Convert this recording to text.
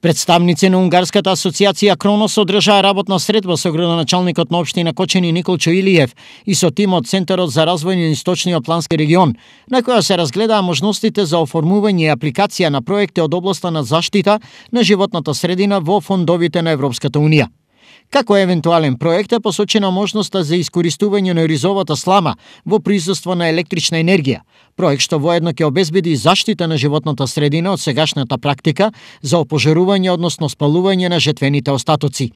Представници на Унгарската асоциација Кронос одржаа работна средба со градоначалникот на општина Кочени Никол Илиев и со тим од Центарот за развој на Источниот плански регион, на која се разгледаа можностите за оформување и апликација на проекти од областа на заштита на животната средина во фондовите на Европската Унија како евентуален проект е посочена можноста за искористување на ризовата слама во присуство на електрична енергија, проект што воедно ќе обезбеди заштита на животната средина од сегашната практика за опожарување, односно спалување на жетвените остатоци.